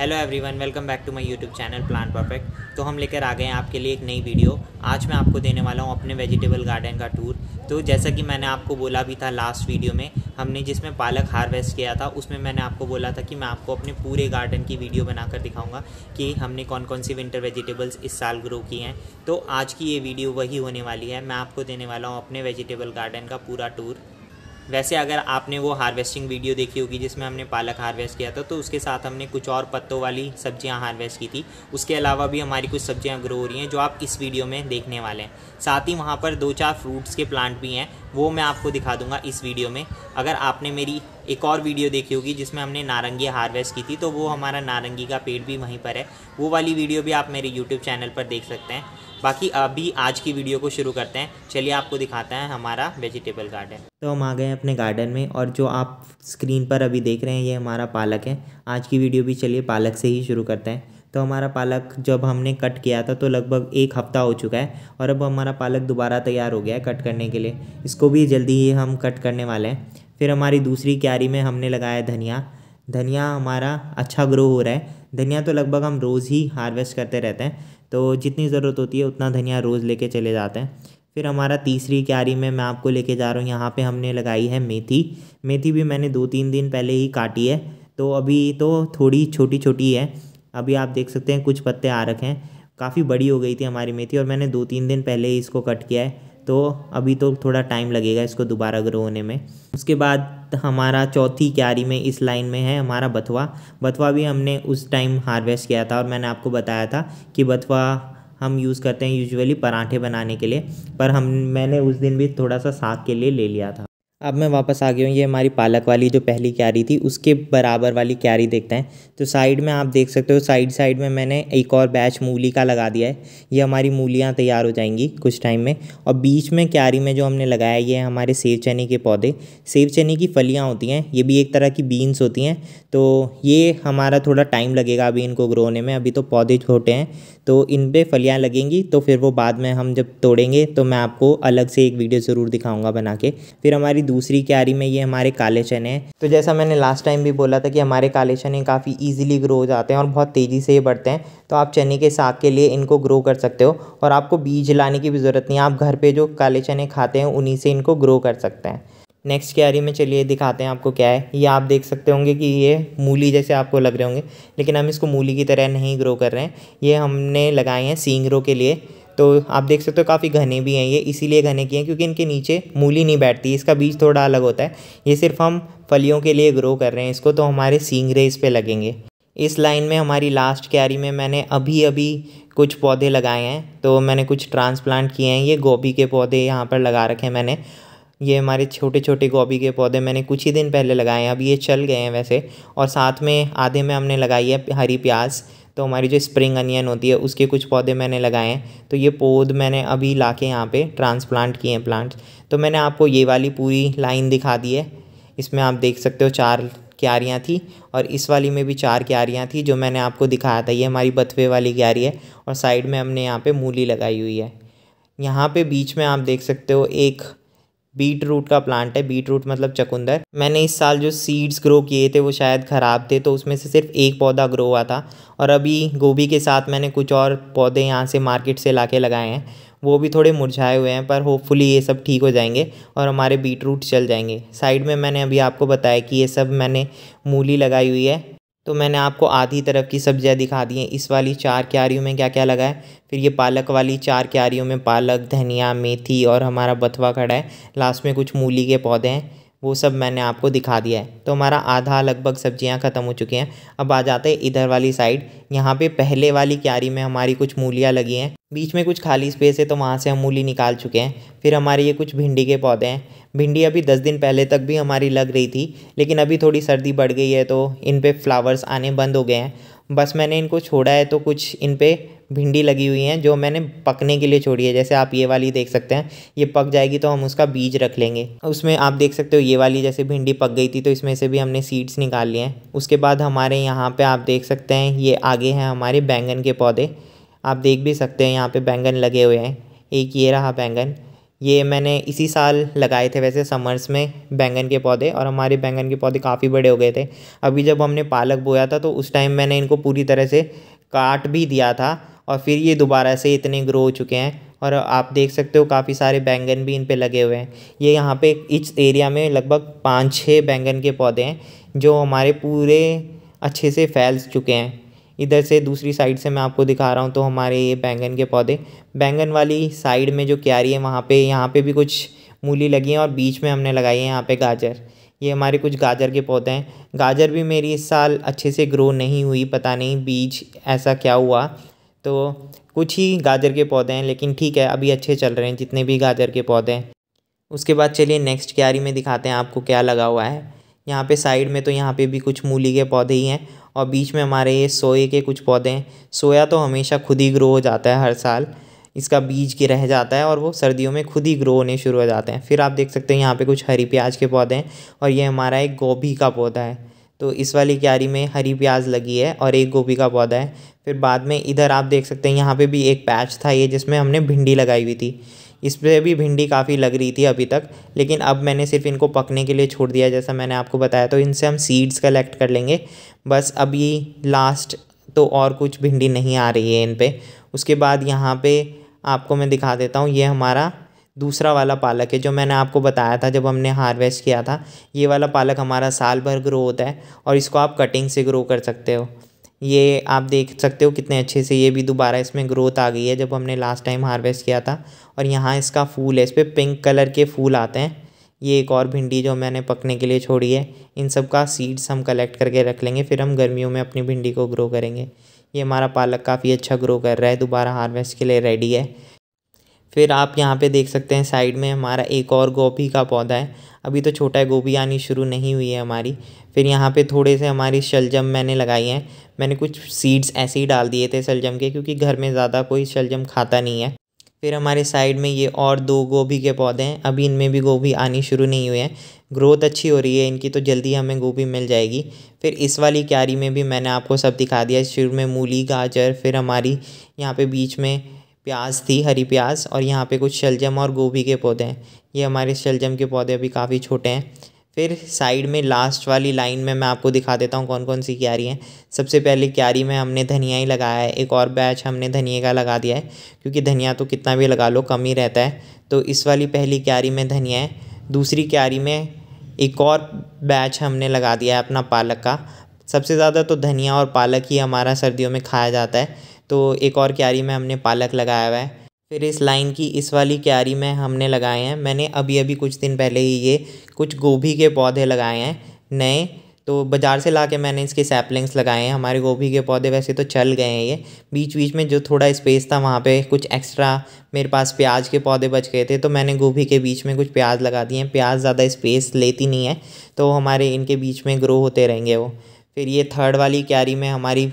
hello everyone welcome back to my YouTube channel plan perfect तो हम लेकर आ गए हैं आपके लिए एक नई वीडियो आज मैं आपको देने वाला हूँ अपने वेजिटेबल गार्डन का टूर तो जैसा कि मैंने आपको बोला भी था लास्ट वीडियो में हमने जिसमें पालक हार्वेस्ट किया था उसमें मैंने आपको बोला था कि मैं आपको अपने पूरे गार्डन की वीडियो बनाकर दिखाऊंगा कि हमने कौन कौन सी विंटर वेजिटेबल्स इस साल ग्रो की हैं तो आज की ये वीडियो वही होने वाली है मैं आपको देने वाला हूँ अपने वेजिटेबल गार्डन का पूरा टूर वैसे अगर आपने वो हार्वेस्टिंग वीडियो देखी होगी जिसमें हमने पालक हार्वेस्ट किया था तो उसके साथ हमने कुछ और पत्तों वाली सब्जियां हार्वेस्ट की थी उसके अलावा भी हमारी कुछ सब्जियां ग्रो हो रही हैं जो आप इस वीडियो में देखने वाले हैं साथ ही वहाँ पर दो चार फ्रूट्स के प्लांट भी हैं वो मैं आपको दिखा दूंगा इस वीडियो में अगर आपने मेरी एक और वीडियो देखी होगी जिसमें हमने नारंगी हार्वेस्ट की थी तो वो हमारा नारंगी का पेड़ भी वहीं पर है वो वाली वीडियो भी आप मेरे यूट्यूब चैनल पर देख सकते हैं बाकी अभी आज की वीडियो को शुरू करते हैं चलिए आपको दिखाते हैं हमारा वेजिटेबल गार्डन तो हम आ गए हैं अपने गार्डन में और जो आप स्क्रीन पर अभी देख रहे हैं ये हमारा पालक है आज की वीडियो भी चलिए पालक से ही शुरू करते हैं तो हमारा पालक जब हमने कट किया था तो लगभग एक हफ़्ता हो चुका है और अब हमारा पालक दोबारा तैयार हो गया है कट करने के लिए इसको भी जल्दी ही हम कट करने वाले हैं फिर हमारी दूसरी क्यारी में हमने लगाया धनिया धनिया हमारा अच्छा ग्रो हो रहा है धनिया तो लगभग हम रोज़ ही हार्वेस्ट करते रहते हैं तो जितनी ज़रूरत होती है उतना धनिया रोज़ लेके चले जाते हैं फिर हमारा तीसरी क्यारी में मैं आपको लेके जा रहा हूँ यहाँ पे हमने लगाई है मेथी मेथी भी मैंने दो तीन दिन पहले ही काटी है तो अभी तो थोड़ी छोटी छोटी है अभी आप देख सकते हैं कुछ पत्ते आ रखे हैं काफ़ी बड़ी हो गई थी हमारी मेथी और मैंने दो तीन दिन पहले ही इसको कट किया है तो अभी तो थोड़ा टाइम लगेगा इसको दोबारा ग्रो होने में उसके बाद हमारा चौथी क्यारी में इस लाइन में है हमारा बथवा बथवा भी हमने उस टाइम हार्वेस्ट किया था और मैंने आपको बताया था कि बथवा हम यूज़ करते हैं यूजुअली पराठे बनाने के लिए पर हम मैंने उस दिन भी थोड़ा सा साग के लिए ले लिया था अब मैं वापस आ गया हूँ ये हमारी पालक वाली जो पहली क्यारी थी उसके बराबर वाली क्यारी देखते हैं तो साइड में आप देख सकते हो साइड साइड में मैंने एक और बैच मूली का लगा दिया है ये हमारी मूलियाँ तैयार हो जाएंगी कुछ टाइम में और बीच में क्यारी में जो हमने लगाया ये है हमारे सेब चने के पौधे सेब चने की फलियाँ होती हैं ये भी एक तरह की बीन्स होती हैं तो ये हमारा थोड़ा टाइम लगेगा अभी इनको ग्रो होने में अभी तो पौधे छोटे हैं तो इन पर फलियाँ लगेंगी तो फिर वो बाद में हम जब तोड़ेंगे तो मैं आपको अलग से एक वीडियो ज़रूर दिखाऊँगा बना के फिर हमारी दूसरी क्यारी में ये हमारे काले चने हैं तो जैसा मैंने लास्ट टाइम भी बोला था कि हमारे काले चने काफ़ी ईजिली ग्रो हो जाते हैं और बहुत तेज़ी से ये बढ़ते हैं तो आप चने के साग के लिए इनको ग्रो कर सकते हो और आपको बीज लाने की भी ज़रूरत नहीं आप घर पर जो काले चने खाते हैं उन्हीं से इनको ग्रो कर सकते हैं नेक्स्ट क्यारी में चलिए दिखाते हैं आपको क्या है ये आप देख सकते होंगे कि ये मूली जैसे आपको लग रहे होंगे लेकिन हम इसको मूली की तरह नहीं ग्रो कर रहे हैं ये हमने लगाए हैं सींगरों के लिए तो आप देख सकते हो काफ़ी घने भी हैं ये इसीलिए घने किए हैं क्योंकि इनके नीचे मूली नहीं बैठती इसका बीज थोड़ा अलग होता है ये सिर्फ हम फलियों के लिए ग्रो कर रहे हैं इसको तो हमारे सींगरे इस पर लगेंगे इस लाइन में हमारी लास्ट क्यारी में मैंने अभी अभी कुछ पौधे लगाए हैं तो मैंने कुछ ट्रांसप्लांट किए हैं ये गोभी के पौधे यहाँ पर लगा रखे हैं मैंने ये हमारे छोटे छोटे गोभी के पौधे मैंने कुछ ही दिन पहले लगाए हैं अब ये चल गए हैं वैसे और साथ में आधे में हमने लगाई है हरी प्याज तो हमारी जो स्प्रिंग अनियन होती है उसके कुछ पौधे मैंने लगाए हैं तो ये पौध मैंने अभी ला के यहाँ पर ट्रांसप्लांट किए हैं प्लांट्स तो मैंने आपको ये वाली पूरी लाइन दिखा दी है इसमें आप देख सकते हो चार क्यारियाँ थी और इस वाली में भी चार क्यारियाँ थी जो मैंने आपको दिखाया था ये हमारी बथवे वाली क्यारी है और साइड में हमने यहाँ पे मूली लगाई हुई है यहाँ पे बीच में आप देख सकते हो एक बीट रूट का प्लांट है बीट रूट मतलब चकुंदर मैंने इस साल जो सीड्स ग्रो किए थे वो शायद ख़राब थे तो उसमें से सिर्फ एक पौधा ग्रो हुआ था और अभी गोभी के साथ मैंने कुछ और पौधे यहाँ से मार्केट से ला लगाए हैं वो भी थोड़े मुरझाए हुए हैं पर होपफुली ये सब ठीक हो जाएंगे और हमारे बीट रूट चल जाएंगे साइड में मैंने अभी आपको बताया कि ये सब मैंने मूली लगाई हुई है तो मैंने आपको आधी तरफ की सब्ज़ियाँ दिखा दी हैं इस वाली चार क्यारियों में क्या क्या लगा है फिर ये पालक वाली चार क्यारियों में पालक धनिया मेथी और हमारा बथवा खड़ा है लास्ट में कुछ मूली के पौधे हैं वो सब मैंने आपको दिखा दिया है तो हमारा आधा लगभग सब्जियां ख़त्म हो चुकी हैं अब आ जाते हैं इधर वाली साइड यहाँ पे पहले वाली क्यारी में हमारी कुछ मूलियाँ लगी हैं बीच में कुछ खाली स्पेस है तो वहाँ से हम मूली निकाल चुके हैं फिर हमारे ये कुछ भिंडी के पौधे हैं भिंडी अभी दस दिन पहले तक भी हमारी लग रही थी लेकिन अभी थोड़ी सर्दी बढ़ गई है तो इन पर फ्लावर्स आने बंद हो गए हैं बस मैंने इनको छोड़ा है तो कुछ इन पर भिंडी लगी हुई हैं जो मैंने पकने के लिए छोड़ी है जैसे आप ये वाली देख सकते हैं ये पक जाएगी तो हम उसका बीज रख लेंगे उसमें आप देख सकते हो ये वाली जैसे भिंडी पक गई थी तो इसमें से भी हमने सीड्स निकाल लिए हैं उसके बाद हमारे यहाँ पे आप देख सकते हैं ये आगे हैं हमारे बैंगन के पौधे आप देख भी सकते हैं यहाँ पे बैंगन लगे हुए हैं एक ये रहा बैंगन ये मैंने इसी साल लगाए थे वैसे समर्स में बैंगन के पौधे और हमारे बैंगन के पौधे काफ़ी बड़े हो गए थे अभी जब हमने पालक बोया था तो उस टाइम मैंने इनको पूरी तरह से काट भी दिया था और फिर ये दोबारा से इतने ग्रो हो चुके हैं और आप देख सकते हो काफ़ी सारे बैंगन भी इन पे लगे हुए हैं ये यहाँ पे इस एरिया में लगभग पाँच छः बैंगन के पौधे हैं जो हमारे पूरे अच्छे से फैल चुके हैं इधर से दूसरी साइड से मैं आपको दिखा रहा हूँ तो हमारे ये बैंगन के पौधे बैंगन वाली साइड में जो क्यारी है वहाँ पे यहाँ पे भी कुछ मूली लगी हैं और बीच में हमने लगाई है यहाँ पे गाजर ये हमारे कुछ गाजर के पौधे हैं गाजर भी मेरी इस साल अच्छे से ग्रो नहीं हुई पता नहीं बीज ऐसा क्या हुआ तो कुछ ही गाजर के पौधे हैं लेकिन ठीक है अभी अच्छे चल रहे हैं जितने भी गाजर के पौधे हैं उसके बाद चलिए नेक्स्ट क्यारी में दिखाते हैं आपको क्या लगा हुआ है यहाँ पे साइड में तो यहाँ पे भी कुछ मूली के पौधे ही हैं और बीच में हमारे ये सोए के कुछ पौधे हैं सोया तो हमेशा खुद ही ग्रो हो जाता है हर साल इसका बीज के रह जाता है और वो सर्दियों में खुद ही ग्रो होने शुरू हो जाते हैं फिर आप देख सकते हैं यहाँ पे कुछ हरी प्याज के पौधे हैं और ये हमारा एक गोभी का पौधा है तो इस वाली क्यारी में हरी प्याज लगी है और एक गोभी का पौधा है फिर बाद में इधर आप देख सकते हैं यहाँ पे भी एक पैच था ये जिसमें हमने भिंडी लगाई हुई थी इस पर भी भिंडी काफ़ी लग रही थी अभी तक लेकिन अब मैंने सिर्फ इनको पकने के लिए छोड़ दिया जैसा मैंने आपको बताया तो इनसे हम सीड्स कलेक्ट कर लेंगे बस अभी लास्ट तो और कुछ भिंडी नहीं आ रही है इन पर उसके बाद यहाँ पर आपको मैं दिखा देता हूँ ये हमारा दूसरा वाला पालक है जो मैंने आपको बताया था जब हमने हार्वेस्ट किया था ये वाला पालक हमारा साल भर ग्रो होता है और इसको आप कटिंग से ग्रो कर सकते हो ये आप देख सकते हो कितने अच्छे से ये भी दोबारा इसमें ग्रोथ आ गई है जब हमने लास्ट टाइम हार्वेस्ट किया था और यहाँ इसका फूल है इस पर पिंक कलर के फूल आते हैं ये एक और भिंडी जो मैंने पकने के लिए छोड़ी है इन सब का सीड्स हम कलेक्ट करके रख लेंगे फिर हम गर्मियों में अपनी भिंडी को ग्रो करेंगे ये हमारा पालक काफ़ी अच्छा ग्रो कर रहा है दोबारा हार्वेस्ट के लिए रेडी है फिर आप यहाँ पे देख सकते हैं साइड में हमारा एक और गोभी का पौधा है अभी तो छोटा है गोभी आनी शुरू नहीं हुई है हमारी फिर यहाँ पे थोड़े से हमारी शलजम मैंने लगाई हैं मैंने कुछ सीड्स ऐसे ही डाल दिए थे शलजम के क्योंकि घर में ज़्यादा कोई शलजम खाता नहीं है फिर हमारे साइड में ये और दो गोभी के पौधे हैं अभी इनमें भी गोभी आनी शुरू नहीं हुई है ग्रोथ अच्छी हो रही है इनकी तो जल्दी हमें गोभी मिल जाएगी फिर इस वाली क्यारी में भी मैंने आपको सब दिखा दिया शुरू में मूली गाजर फिर हमारी यहाँ पे बीच में प्याज थी हरी प्याज और यहाँ पे कुछ शलजम और गोभी के पौधे हैं ये हमारे शलजम के पौधे अभी काफ़ी छोटे हैं फिर साइड में लास्ट वाली लाइन में मैं आपको दिखा देता हूँ कौन कौन सी क्यारी हैं सबसे पहले क्यारी में हमने धनिया ही लगाया है एक और बैच हमने धनिए का लगा दिया है क्योंकि धनिया तो कितना भी लगा लो कम ही रहता है तो इस वाली पहली क्यारी में धनिया है दूसरी क्यारी में एक और बैच हमने लगा दिया है अपना पालक का सबसे ज़्यादा तो धनिया और पालक ही हमारा सर्दियों में खाया जाता है तो एक और क्यारी में हमने पालक लगाया हुआ है फिर इस लाइन की इस वाली क्यारी में हमने लगाए हैं मैंने अभी अभी कुछ दिन पहले ही ये कुछ गोभी के पौधे लगाए हैं नए तो बाज़ार से ला के मैंने इसके सैपलिंग्स लगाए हैं हमारे गोभी के पौधे वैसे तो चल गए हैं ये बीच बीच में जो थोड़ा स्पेस था वहाँ पे कुछ एक्स्ट्रा मेरे पास प्याज के पौधे बच गए थे तो मैंने गोभी के बीच में कुछ प्याज लगा दिए हैं प्याज ज़्यादा स्पेस लेती नहीं है तो हमारे इनके बीच में ग्रो होते रहेंगे वो फिर ये थर्ड वाली क्यारी में हमारी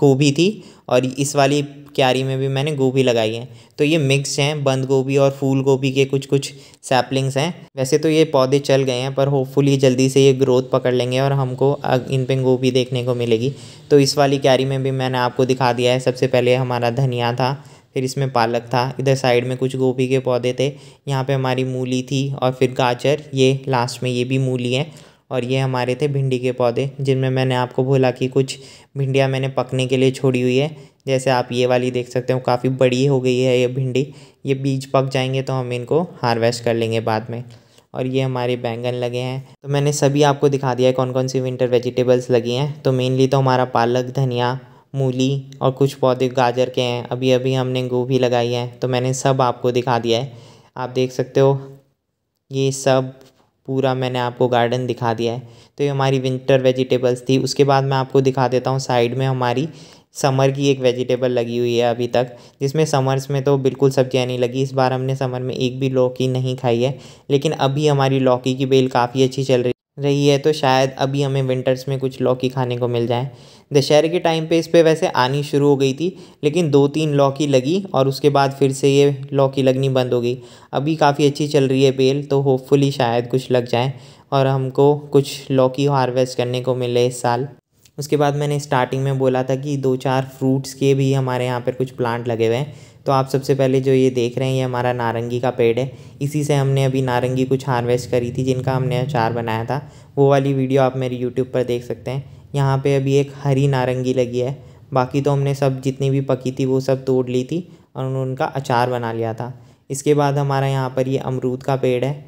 गोभी थी और इस वाली क्यारी में भी मैंने गोभी लगाई है तो ये मिक्स हैं बंद गोभी और फूल गोभी के कुछ कुछ सैपलिंग्स हैं वैसे तो ये पौधे चल गए हैं पर होपफुली जल्दी से ये ग्रोथ पकड़ लेंगे और हमको इन पे गोभी देखने को मिलेगी तो इस वाली क्यारी में भी मैंने आपको दिखा दिया है सबसे पहले हमारा धनिया था फिर इसमें पालक था इधर साइड में कुछ गोभी के पौधे थे यहाँ पर हमारी मूली थी और फिर गाजर ये लास्ट में ये भी मूली है और ये हमारे थे भिंडी के पौधे जिनमें मैंने आपको बोला कि कुछ भिंडियाँ मैंने पकने के लिए छोड़ी हुई है जैसे आप ये वाली देख सकते हो काफ़ी बड़ी हो गई है ये भिंडी ये बीज पक जाएंगे तो हम इनको हार्वेस्ट कर लेंगे बाद में और ये हमारे बैंगन लगे हैं तो मैंने सभी आपको दिखा दिया है कौन कौन सी विंटर वेजिटेबल्स लगी हैं तो मेनली तो हमारा पालक धनिया मूली और कुछ पौधे गाजर के हैं अभी अभी हमने गोभी लगाई है तो मैंने सब आपको दिखा दिया है आप देख सकते हो ये सब पूरा मैंने आपको गार्डन दिखा दिया है तो ये हमारी विंटर वेजिटेबल्स थी उसके बाद मैं आपको दिखा देता हूँ साइड में हमारी समर की एक वेजिटेबल लगी हुई है अभी तक जिसमें समर्स में तो बिल्कुल सब्जियाँ नहीं लगी इस बार हमने समर में एक भी लौकी नहीं खाई है लेकिन अभी हमारी लौकी की बेल काफ़ी अच्छी चल रही रही है तो शायद अभी हमें विंटर्स में कुछ लौकी खाने को मिल जाए दशहरे के टाइम पे इस पर वैसे आनी शुरू हो गई थी लेकिन दो तीन लौकी लगी और उसके बाद फिर से ये लौकी लगनी बंद हो गई अभी काफ़ी अच्छी चल रही है बेल तो होपफुली शायद कुछ लग जाए और हमको कुछ लौकी हार्वेस्ट करने को मिले इस साल उसके बाद मैंने स्टार्टिंग में बोला था कि दो चार फ्रूट्स के भी हमारे यहाँ पर कुछ प्लांट लगे हुए हैं तो आप सबसे पहले जो ये देख रहे हैं ये हमारा नारंगी का पेड़ है इसी से हमने अभी नारंगी कुछ हार्वेस्ट करी थी जिनका हमने अचार बनाया था वो वाली वीडियो आप मेरी यूट्यूब पर देख सकते हैं यहाँ पे अभी एक हरी नारंगी लगी है बाकी तो हमने सब जितनी भी पकी थी वो सब तोड़ ली थी और उनका अचार बना लिया था इसके बाद हमारा यहाँ पर ये अमरूद का पेड़ है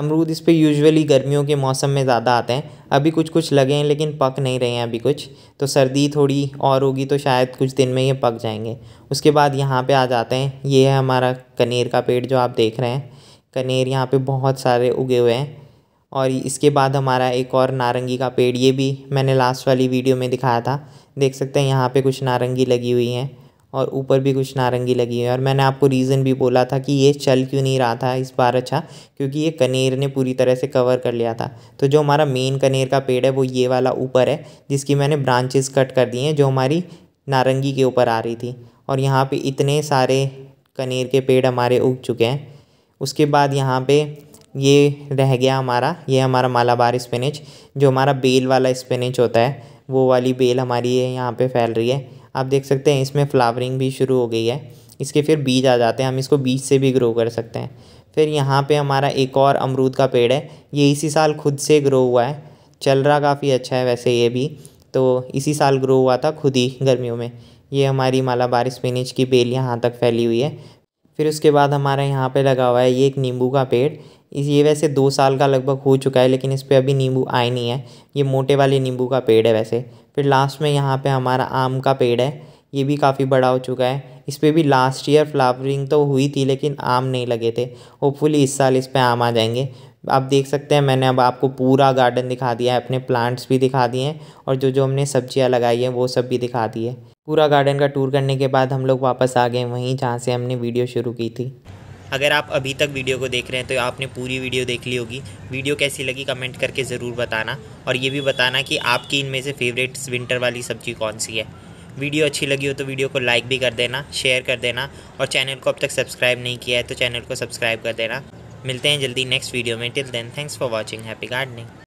अमरूद इस पर यूजुअली गर्मियों के मौसम में ज़्यादा आते हैं अभी कुछ कुछ लगे हैं लेकिन पक नहीं रहे हैं अभी कुछ तो सर्दी थोड़ी और होगी तो शायद कुछ दिन में ये पक जाएंगे उसके बाद यहाँ पे आ जाते हैं ये है हमारा कनेर का पेड़ जो आप देख रहे हैं कनेर यहाँ पे बहुत सारे उगे हुए हैं और इसके बाद हमारा एक और नारंगी का पेड़ ये भी मैंने लास्ट वाली वीडियो में दिखाया था देख सकते हैं यहाँ पे कुछ नारंगी लगी हुई हैं और ऊपर भी कुछ नारंगी लगी है और मैंने आपको रीज़न भी बोला था कि ये चल क्यों नहीं रहा था इस बार अच्छा क्योंकि ये कनेर ने पूरी तरह से कवर कर लिया था तो जो हमारा मेन कनेर का पेड़ है वो ये वाला ऊपर है जिसकी मैंने ब्रांचेस कट कर दी हैं जो हमारी नारंगी के ऊपर आ रही थी और यहाँ पर इतने सारे कनेर के पेड़ हमारे उग चुके हैं उसके बाद यहाँ पर ये रह गया हमारा ये हमारा मालाबार स्पिनेच जो हमारा बेल वाला स्पिनेच होता है वो वाली बेल हमारी ये यहाँ पे फैल रही है आप देख सकते हैं इसमें फ्लावरिंग भी शुरू हो गई है इसके फिर बीज आ जाते हैं हम इसको बीज से भी ग्रो कर सकते हैं फिर यहाँ पे हमारा एक और अमरूद का पेड़ है ये इसी साल खुद से ग्रो हुआ है चल रहा काफ़ी अच्छा है वैसे ये भी तो इसी साल ग्रो हुआ था खुद ही गर्मियों में ये हमारी मालाबार स्पिनिच की बेल यहाँ तक फैली हुई है फिर उसके बाद हमारा यहाँ पे लगा हुआ है ये एक नींबू का पेड़ ये वैसे दो साल का लगभग हो चुका है लेकिन इस पर अभी नींबू आए नहीं है ये मोटे वाले नींबू का पेड़ है वैसे फिर लास्ट में यहाँ पे हमारा आम का पेड़ है ये भी काफ़ी बड़ा हो चुका है इस पर भी लास्ट ईयर फ्लावरिंग तो हुई थी लेकिन आम नहीं लगे थे होपफुली इस साल इस पर आम आ जाएंगे आप देख सकते हैं मैंने अब आपको पूरा गार्डन दिखा दिया है अपने प्लांट्स भी दिखा दिए हैं और जो जो हमने सब्जियां लगाई हैं वो सब भी दिखा दिए पूरा गार्डन का टूर करने के बाद हम लोग वापस आ गए वहीं जहाँ से हमने वीडियो शुरू की थी अगर आप अभी तक वीडियो को देख रहे हैं तो आपने पूरी वीडियो देख ली होगी वीडियो कैसी लगी कमेंट करके ज़रूर बताना और ये भी बताना कि आपकी इनमें से फेवरेट्स विंटर वाली सब्ज़ी कौन सी है वीडियो अच्छी लगी हो तो वीडियो को लाइक भी कर देना शेयर कर देना और चैनल को अब तक सब्सक्राइब नहीं किया है तो चैनल को सब्सक्राइब कर देना मिलते हैं जल्दी नेक्स्ट वीडियो में till then thanks for watching happy gardening